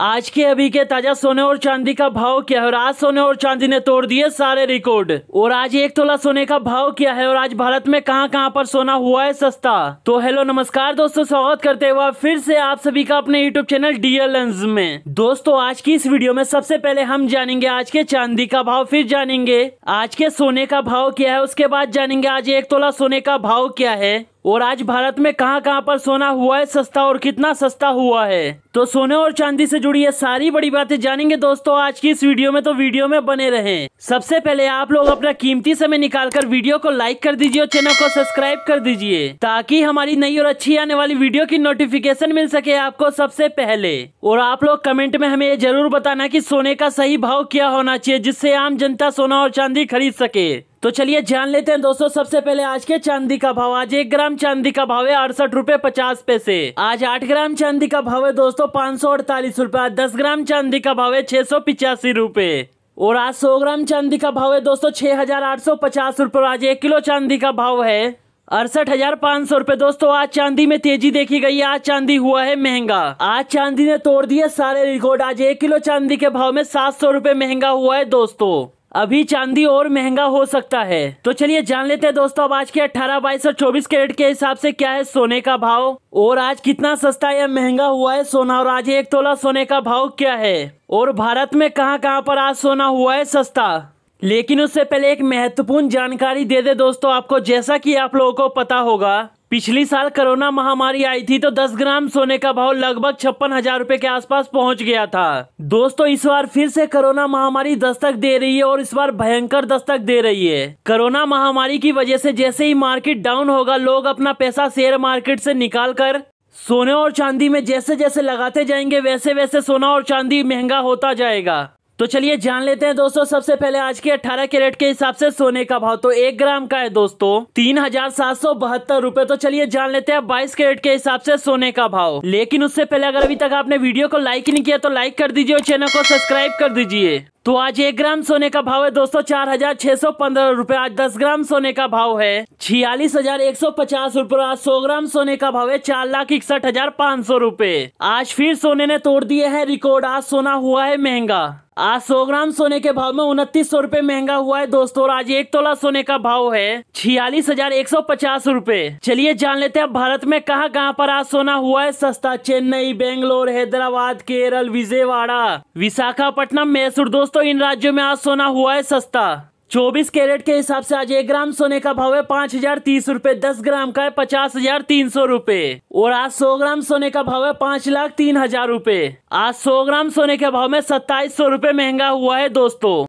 आज के अभी के ताजा सोने और चांदी का भाव क्या है और आज सोने और चांदी ने तोड़ दिए सारे रिकॉर्ड और आज एक तोला सोने का भाव क्या है और आज भारत में कहां कहां पर सोना हुआ है सस्ता तो हेलो नमस्कार दोस्तों स्वागत करते हुए फिर से आप सभी का अपने यूट्यूब चैनल डीएल में दोस्तों आज की इस वीडियो में सबसे पहले हम जानेंगे आज के चांदी का भाव फिर जानेंगे आज के सोने का भाव क्या है उसके बाद जानेंगे आज एक तोला सोने का भाव क्या है और आज भारत में कहां कहां पर सोना हुआ है सस्ता और कितना सस्ता हुआ है तो सोने और चांदी से जुड़ी ये सारी बड़ी बातें जानेंगे दोस्तों आज की इस वीडियो में तो वीडियो में बने रहें सबसे पहले आप लोग अपना कीमती समय निकालकर वीडियो को लाइक कर दीजिए और चैनल को सब्सक्राइब कर दीजिए ताकि हमारी नई और अच्छी आने वाली वीडियो की नोटिफिकेशन मिल सके आपको सबसे पहले और आप लोग कमेंट में हमें ये जरूर बताना की सोने का सही भाव क्या होना चाहिए जिससे आम जनता सोना और चांदी खरीद सके तो चलिए जान लेते हैं दोस्तों सबसे पहले आज के चांदी का भाव आज एक ग्राम चांदी का भाव है अड़सठ रूपए पचास पैसे आज आठ ग्राम चांदी का भाव है दोस्तों पाँच सौ अड़तालीस रूपए दस ग्राम चांदी का भाव है छह सौ पिचासी रूपए और आज सौ ग्राम चांदी का भाव है दोस्तों छह हजार आठ सौ पचास रूपए आज एक किलो चांदी का भाव है अड़सठ हजार पाँच सौ रूपए दोस्तों आज चांदी में तेजी देखी गई आज चांदी हुआ है महंगा आज चांदी ने तोड़ दिया सारे रिकॉर्ड आज एक किलो चांदी के भाव में सात सौ रूपए महंगा हुआ है दोस्तों अभी चांदी और महंगा हो सकता है तो चलिए जान लेते हैं दोस्तों अब आज के 18, बाईस और 24 कैरेट के हिसाब से क्या है सोने का भाव और आज कितना सस्ता या महंगा हुआ है सोना और आज एक तोला सोने का भाव क्या है और भारत में कहाँ कहाँ पर आज सोना हुआ है सस्ता लेकिन उससे पहले एक महत्वपूर्ण जानकारी दे दे दोस्तों आपको जैसा कि आप लोगों को पता होगा पिछली साल कोरोना महामारी आई थी तो 10 ग्राम सोने का भाव लगभग छप्पन हजार रूपए के आसपास पहुंच गया था दोस्तों इस बार फिर से कोरोना महामारी दस्तक दे रही है और इस बार भयंकर दस्तक दे रही है कोरोना महामारी की वजह से जैसे ही मार्केट डाउन होगा लोग अपना पैसा शेयर मार्केट से निकाल कर सोने और चांदी में जैसे जैसे लगाते जाएंगे वैसे वैसे सोना और चांदी महंगा होता जाएगा तो चलिए जान लेते हैं दोस्तों सबसे पहले आज के 18 कैरेट के हिसाब से सोने का भाव तो एक ग्राम का है दोस्तों तीन हजार सात सौ बहत्तर रूपए तो चलिए जान लेते हैं बाईस कैरेट के हिसाब से सोने का भाव लेकिन उससे पहले अगर अभी तक आपने वीडियो को लाइक नहीं किया तो लाइक कर दीजिए और चैनल को सब्सक्राइब कर दीजिए तो आज एक ग्राम सोने का भाव है दोस्तों चार हजार छह सौ पंद्रह रूपए आज दस ग्राम सोने का भाव है छियालीस हजार एक सौ पचास रूपए आज सौ ग्राम सोने का भाव है चार लाख इकसठ हजार पाँच सौ रूपए आज फिर सोने ने तोड़ दिए है रिकॉर्ड आज सोना हुआ है महंगा आज सौ ग्राम सोने के भाव में उनतीस सौ रूपए महंगा हुआ है दोस्तों और आज एक तोला सोने का भाव है छियालीस हजार एक सौ पचास रूपए चलिए जान लेते हैं भारत में कहाँ कहाँ पर आज सोना हुआ है सस्ता चेन्नई बेंगलोर हैदराबाद केरल विजयवाड़ा विशाखापट्टनम मैसूर दोस्तों दोस्तों इन राज्यों में आज सोना हुआ है सस्ता 24 कैरेट के हिसाब से आज एक ग्राम सोने का भाव है पांच हजार तीस रूपए दस ग्राम का है पचास हजार तीन सौ रूपए और आज 100 ग्राम सोने का भाव है पांच लाख तीन हजार रूपए आज 100 ग्राम सोने के भाव में सत्ताईस सौ रूपए महंगा हुआ है दोस्तों